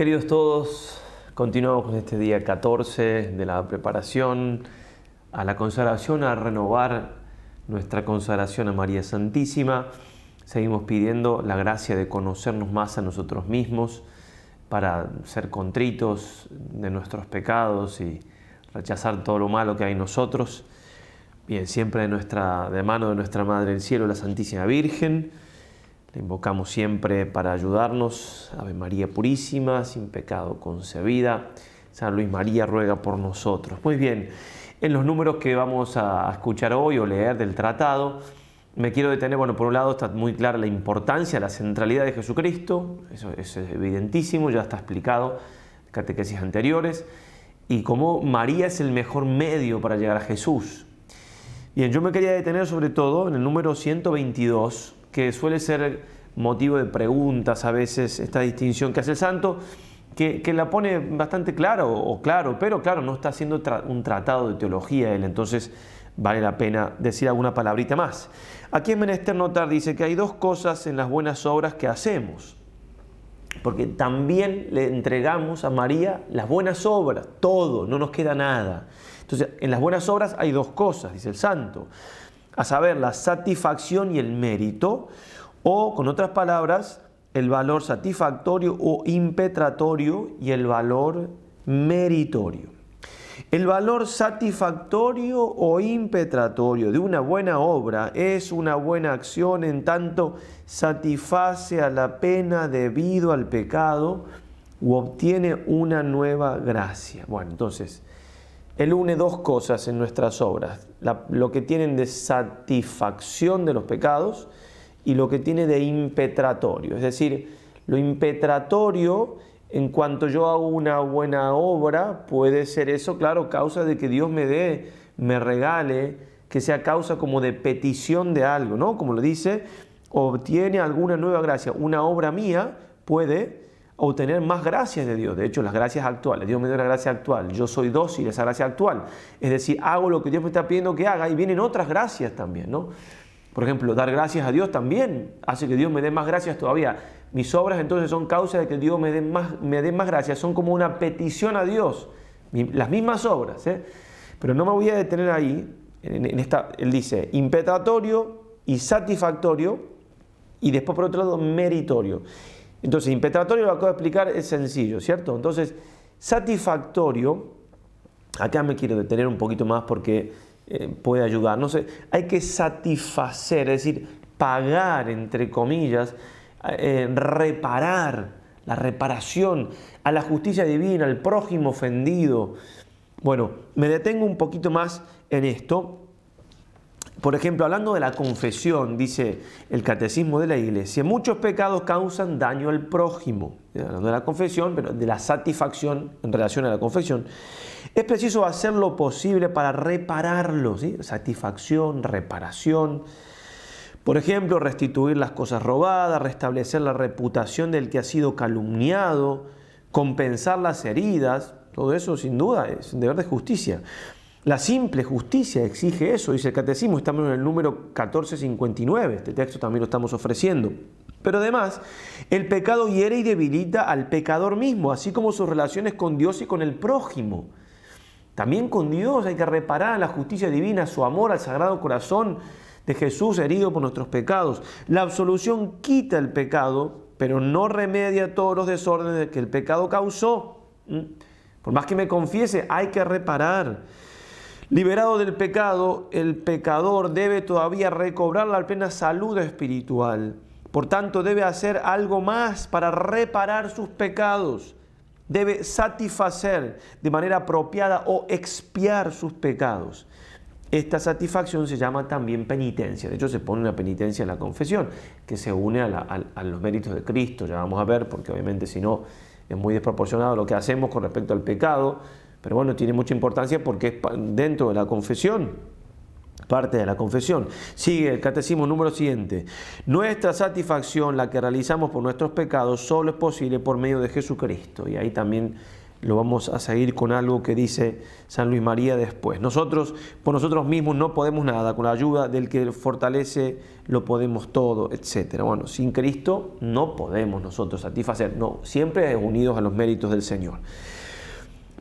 Queridos todos, continuamos con este día 14 de la preparación a la consagración, a renovar nuestra consagración a María Santísima. Seguimos pidiendo la gracia de conocernos más a nosotros mismos para ser contritos de nuestros pecados y rechazar todo lo malo que hay en nosotros. Bien, siempre de, nuestra, de mano de nuestra Madre del Cielo, la Santísima Virgen la invocamos siempre para ayudarnos. Ave María Purísima, sin pecado concebida. San Luis María ruega por nosotros. Muy bien, en los números que vamos a escuchar hoy o leer del tratado, me quiero detener, bueno, por un lado está muy clara la importancia, la centralidad de Jesucristo, eso, eso es evidentísimo, ya está explicado en catequesis anteriores, y cómo María es el mejor medio para llegar a Jesús. Bien, yo me quería detener sobre todo en el número 122, que suele ser motivo de preguntas a veces esta distinción que hace el santo, que, la pone bastante claro o claro, pero claro, no está haciendo un tratado de teología él, entonces vale la pena decir alguna palabrita más. Aquí en Menester notar, dice que hay dos cosas en las buenas obras que hacemos, porque también le entregamos a María las buenas obras, todo, no nos queda nada. Entonces, en las buenas obras hay dos cosas, dice el santo a saber, la satisfacción y el mérito, o con otras palabras, el valor satisfactorio o impetratorio y el valor meritorio. El valor satisfactorio o impetratorio de una buena obra es una buena acción en tanto satisface a la pena debido al pecado u obtiene una nueva gracia. Bueno, entonces, él une dos cosas en nuestras obras, lo que tienen de satisfacción de los pecados y lo que tiene de impetratorio. Es decir, lo impetratorio, en cuanto yo hago una buena obra, puede ser eso, claro, causa de que Dios me dé, me regale, que sea causa como de petición de algo, ¿no? Como lo dice, obtiene alguna nueva gracia. Una obra mía puede obtener más gracias de Dios. De hecho, las gracias actuales. Dios me dio la gracia actual. Yo soy dócil a esa gracia actual. Es decir, hago lo que Dios me está pidiendo que haga y vienen otras gracias también, ¿no? Por ejemplo, dar gracias a Dios también hace que Dios me dé más gracias todavía. Mis obras entonces son causa de que Dios me dé más, me dé más gracias. Son como una petición a Dios. Las mismas obras, ¿eh? Pero no me voy a detener ahí. En esta, él dice, impetatorio y satisfactorio y después por otro lado meritorio. Entonces, impetratorio lo acabo de explicar, es sencillo, ¿cierto? Entonces, satisfactorio, acá me quiero detener un poquito más porque eh, puede ayudar. No sé, hay que satisfacer, es decir, pagar, entre comillas, eh, reparar, la reparación a la justicia divina, al prójimo ofendido. Bueno, me detengo un poquito más en esto por ejemplo, hablando de la confesión, dice el catecismo de la iglesia, muchos pecados causan daño al prójimo, hablando de la confesión, pero de la satisfacción en relación a la confesión, es preciso hacer lo posible para repararlo, satisfacción, reparación. Por ejemplo, restituir las cosas robadas, restablecer la reputación del que ha sido calumniado, compensar las heridas, todo eso sin duda es un deber de justicia. La simple justicia exige eso, dice el catecismo, estamos en el número 1459, este texto también lo estamos ofreciendo. Pero además, el pecado hiere y debilita al pecador mismo, así como sus relaciones con Dios y con el prójimo. También con Dios hay que reparar la justicia divina, su amor al sagrado corazón de Jesús herido por nuestros pecados. La absolución quita el pecado, pero no remedia todos los desórdenes que el pecado causó. ¿Mm? Por más que me confiese, hay que reparar. Liberado del pecado, el pecador debe todavía recobrar la plena salud espiritual. Por tanto, debe hacer algo más para reparar sus pecados. Debe satisfacer de manera apropiada o expiar sus pecados. Esta satisfacción se llama también penitencia. De hecho, se pone una penitencia en la confesión, que se une a, a los méritos de Cristo. Ya vamos a ver, porque obviamente si no es muy desproporcionado lo que hacemos con respecto al pecado pero bueno, tiene mucha importancia porque es dentro de la confesión parte de la confesión. Sigue el catecismo número siguiente. Nuestra satisfacción, la que realizamos por nuestros pecados, solo es posible por medio de Jesucristo. Y ahí también lo vamos a seguir con algo que dice San Luis María después. Nosotros, por nosotros mismos no podemos nada, con la ayuda del que fortalece lo podemos todo, etc. Bueno, sin Cristo no podemos nosotros satisfacer, no, siempre unidos a los méritos del Señor.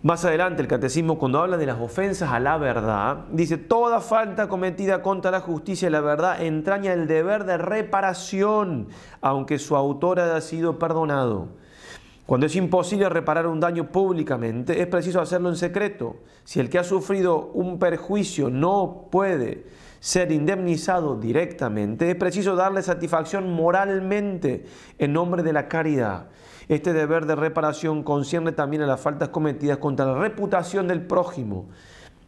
Más adelante el catecismo cuando habla de las ofensas a la verdad, dice, toda falta cometida contra la justicia y la verdad entraña el deber de reparación, aunque su autor haya sido perdonado. Cuando es imposible reparar un daño públicamente, es preciso hacerlo en secreto. Si el que ha sufrido un perjuicio no puede ser indemnizado directamente, es preciso darle satisfacción moralmente en nombre de la caridad. Este deber de reparación concierne también a las faltas cometidas contra la reputación del prójimo.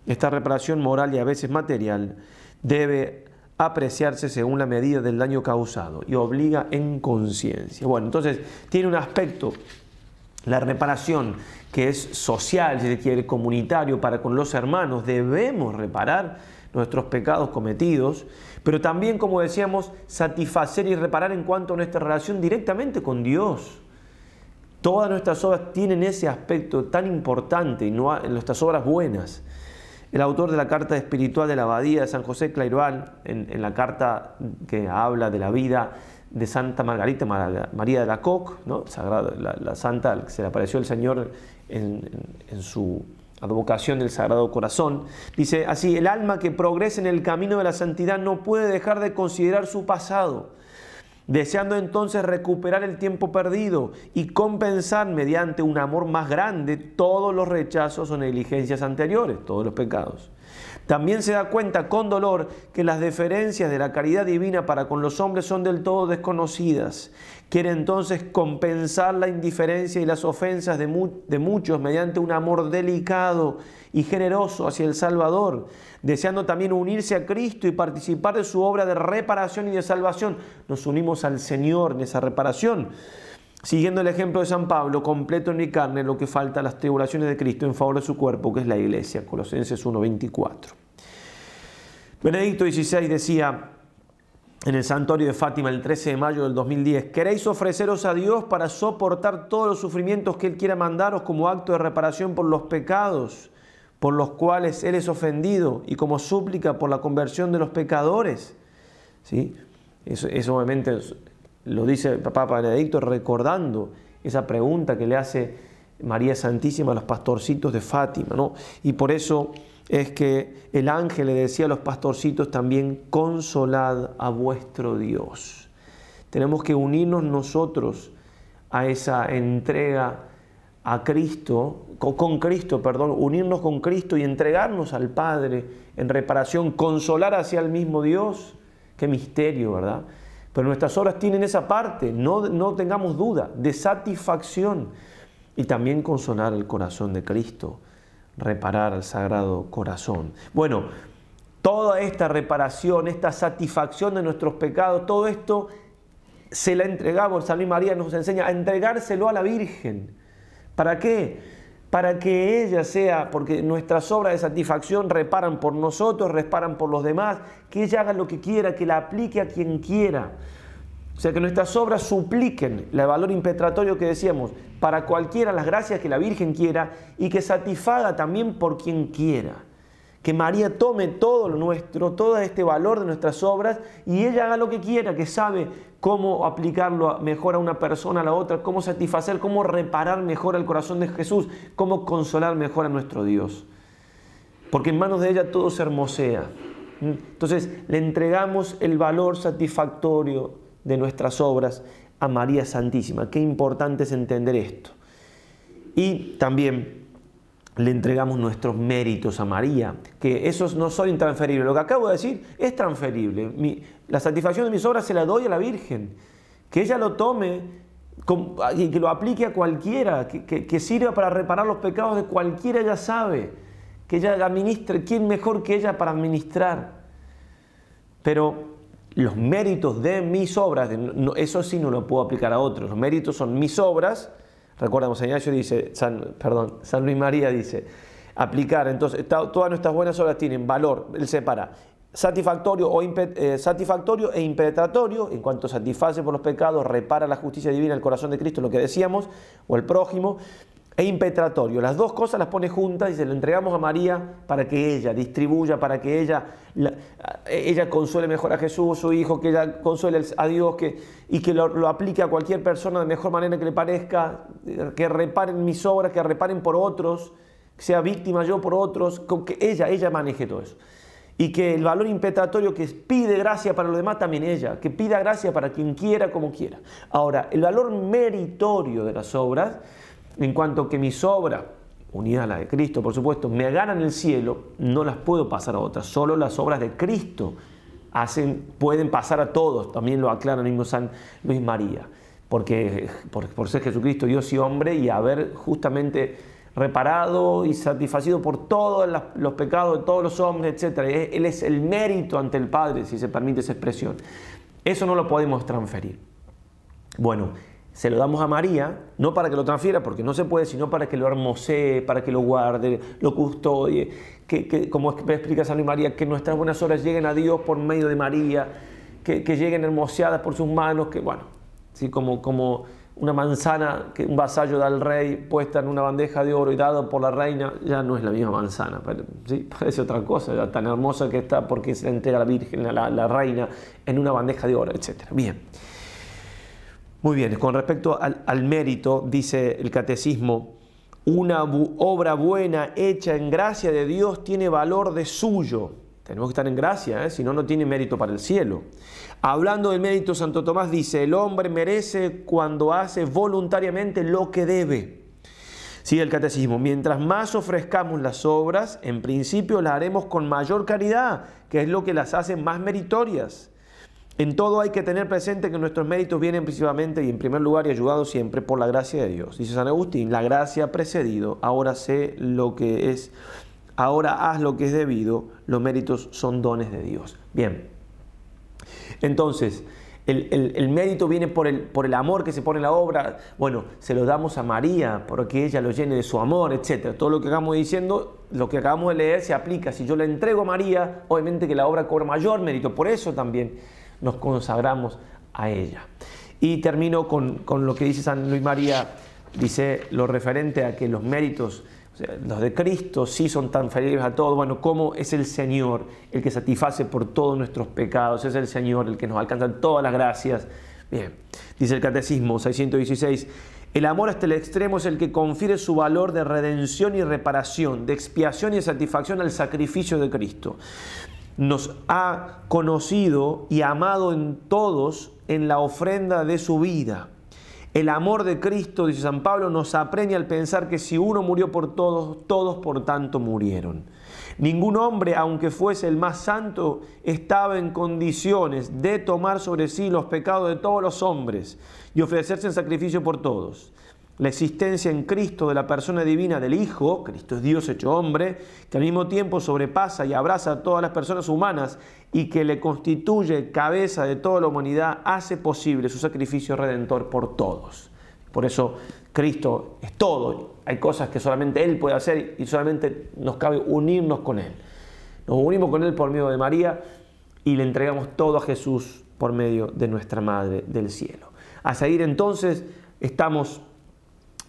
Esta reparación moral y a veces material debe apreciarse según la medida del daño causado y obliga en conciencia. Bueno, entonces tiene un aspecto, la reparación, que es social, si se comunitario, para con los hermanos, debemos reparar nuestros pecados cometidos, pero también, como decíamos, satisfacer y reparar en cuanto a nuestra relación directamente con Dios. Todas nuestras obras tienen ese aspecto tan importante y no nuestras obras buenas. El autor de la Carta Espiritual de la Abadía de San José Clairval, en, la carta que habla de la vida de Santa Margarita María de la Coque, ¿no? la, la, santa que se le apareció el Señor en, en su advocación del Sagrado Corazón, dice así, el alma que progresa en el camino de la santidad no puede dejar de considerar su pasado deseando entonces recuperar el tiempo perdido y compensar mediante un amor más grande todos los rechazos o negligencias anteriores, todos los pecados. También se da cuenta con dolor que las deferencias de la caridad divina para con los hombres son del todo desconocidas. Quiere entonces compensar la indiferencia y las ofensas de, de muchos mediante un amor delicado y generoso hacia el Salvador, deseando también unirse a Cristo y participar de su obra de reparación y de salvación. Nos unimos al Señor en esa reparación siguiendo el ejemplo de San Pablo, completo en mi carne lo que falta a las tribulaciones de Cristo en favor de su cuerpo, que es la iglesia. Colosenses 1.24. Benedicto XVI decía en el santuario de Fátima el 13 de mayo del 2010, queréis ofreceros a Dios para soportar todos los sufrimientos que Él quiera mandaros como acto de reparación por los pecados por los cuales Él es ofendido y como súplica por la conversión de los pecadores. ¿Sí? obviamente es, lo dice el Papa Benedicto recordando esa pregunta que le hace María Santísima a los pastorcitos de Fátima. ¿no? Y por eso es que el ángel le decía a los pastorcitos también, consolad a vuestro Dios. Tenemos que unirnos nosotros a esa entrega a Cristo, con Cristo, perdón, unirnos con Cristo y entregarnos al Padre en reparación, consolar hacia el mismo Dios. Qué misterio, ¿verdad? Pero nuestras obras tienen esa parte, no, tengamos duda, de satisfacción y también consonar el corazón de Cristo, reparar el sagrado corazón. Bueno, toda esta reparación, esta satisfacción de nuestros pecados, todo esto se la entregamos, San Luis María nos enseña a entregárselo a la Virgen. ¿Para qué? para que ella sea, porque nuestras obras de satisfacción reparan por nosotros, reparan por los demás, que ella haga lo que quiera, que la aplique a quien quiera. O sea, que nuestras obras supliquen el valor impetratorio que decíamos, para cualquiera las gracias que la Virgen quiera y que satisfaga también por quien quiera que María tome todo lo nuestro, todo este valor de nuestras obras y ella haga lo que quiera, que sabe cómo aplicarlo mejor a una persona, a la otra, cómo satisfacer, cómo reparar mejor al corazón de Jesús, cómo consolar mejor a nuestro Dios. Porque en manos de ella todo se hermosea. Entonces le entregamos el valor satisfactorio de nuestras obras a María Santísima. Qué importante es entender esto. Y también le entregamos nuestros méritos a María, que esos no son intransferibles. Lo que acabo de decir es transferible. la satisfacción de mis obras se la doy a la Virgen. Que ella lo tome y que lo aplique a cualquiera, que, sirva para reparar los pecados de cualquiera, ella sabe. Que ella administre, ¿quién mejor que ella para administrar? Pero los méritos de mis obras, eso sí no lo puedo aplicar a otros. Los méritos son mis obras Recuerda, San Ignacio dice, San, perdón, San Luis María dice, aplicar, entonces todas nuestras buenas obras tienen valor, él separa, satisfactorio, o eh, satisfactorio e impetratorio, en cuanto satisface por los pecados, repara la justicia divina el corazón de Cristo, lo que decíamos, o el prójimo, e impetratorio. Las dos cosas las pone juntas y se lo entregamos a María para que ella distribuya, para que ella, ella consuele mejor a Jesús, su hijo, que ella consuele a Dios que, y que lo, aplique a cualquier persona de mejor manera que le parezca, que reparen mis obras, que reparen por otros, que sea víctima yo por otros, que ella, ella maneje todo eso. Y que el valor impetratorio que pide gracia para los demás también ella, que pida gracia para quien quiera como quiera. Ahora, el valor meritorio de las obras en cuanto que mis obras, unidas a la de Cristo, por supuesto, me ganan el cielo, no las puedo pasar a otras. Solo las obras de Cristo hacen, pueden pasar a todos. También lo aclara el mismo San Luis María. Porque por, ser Jesucristo Dios y hombre y haber justamente reparado y satisfacido por todos los pecados de todos los hombres, etc. E, él es el mérito ante el Padre, si se permite esa expresión. Eso no lo podemos transferir. Bueno, se lo damos a María, no para que lo transfiera, porque no se puede, sino para que lo hermosee, para que lo guarde, lo custodie, que, que como explica San Luis María, que nuestras buenas horas lleguen a Dios por medio de María, que, que lleguen hermoseadas por sus manos, que bueno, ¿sí? como, como una manzana que un vasallo da al rey puesta en una bandeja de oro y dado por la reina, ya no es la misma manzana, ¿sí? parece otra cosa, tan hermosa que está porque se la entrega la Virgen, la, la reina, en una bandeja de oro, etc. Bien. Muy bien, con respecto al, mérito, dice el catecismo, una obra buena hecha en gracia de Dios tiene valor de suyo. Tenemos que estar en gracia, ¿eh? si no, no tiene mérito para el cielo. Hablando del mérito, Santo Tomás dice, el hombre merece cuando hace voluntariamente lo que debe. Sigue el catecismo, mientras más ofrezcamos las obras, en principio las haremos con mayor caridad, que es lo que las hace más meritorias. En todo hay que tener presente que nuestros méritos vienen principalmente y en primer lugar y ayudados siempre por la gracia de Dios. Dice San Agustín, la gracia ha precedido, ahora sé lo que es, ahora haz lo que es debido, los méritos son dones de Dios. Bien, entonces, el, mérito viene por el, amor que se pone en la obra. Bueno, se lo damos a María porque ella lo llene de su amor, etc. Todo lo que acabamos diciendo, lo que acabamos de leer se aplica. Si yo le entrego a María, obviamente que la obra cobra mayor mérito. Por eso también nos consagramos a ella. Y termino con, lo que dice San Luis María, dice lo referente a que los méritos los de Cristo sí son tan felices a todos. Bueno, como es el Señor el que satisface por todos nuestros pecados? Es el Señor el que nos alcanza todas las gracias. Bien, dice el Catecismo 616. El amor hasta el extremo es el que confiere su valor de redención y reparación, de expiación y satisfacción al sacrificio de Cristo nos ha conocido y amado en todos en la ofrenda de su vida. El amor de Cristo, dice San Pablo, nos apremia al pensar que si uno murió por todos, todos por tanto murieron. Ningún hombre, aunque fuese el más santo, estaba en condiciones de tomar sobre sí los pecados de todos los hombres y ofrecerse en sacrificio por todos la existencia en Cristo de la persona divina del Hijo, Cristo es Dios hecho hombre, que al mismo tiempo sobrepasa y abraza a todas las personas humanas y que le constituye cabeza de toda la humanidad, hace posible su sacrificio redentor por todos. Por eso Cristo es todo, hay cosas que solamente Él puede hacer y solamente nos cabe unirnos con Él. Nos unimos con Él por medio de María y le entregamos todo a Jesús por medio de nuestra Madre del Cielo. A seguir entonces estamos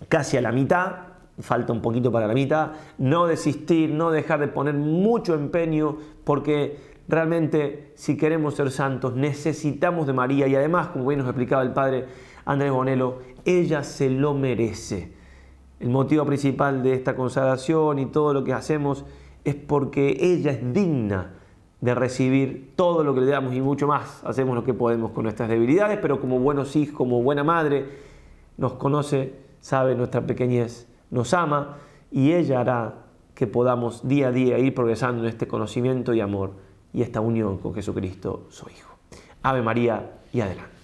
casi a la mitad, falta un poquito para la mitad, no desistir, no dejar de poner mucho empeño, porque realmente si queremos ser santos necesitamos de María y además, como bien nos explicaba el padre Andrés Bonelo, ella se lo merece. El motivo principal de esta consagración y todo lo que hacemos es porque ella es digna de recibir todo lo que le damos y mucho más. Hacemos lo que podemos con nuestras debilidades, pero como buenos hijos, como buena madre, nos conoce sabe nuestra pequeñez, nos ama y ella hará que podamos día a día ir progresando en este conocimiento y amor y esta unión con Jesucristo, su Hijo. Ave María y adelante.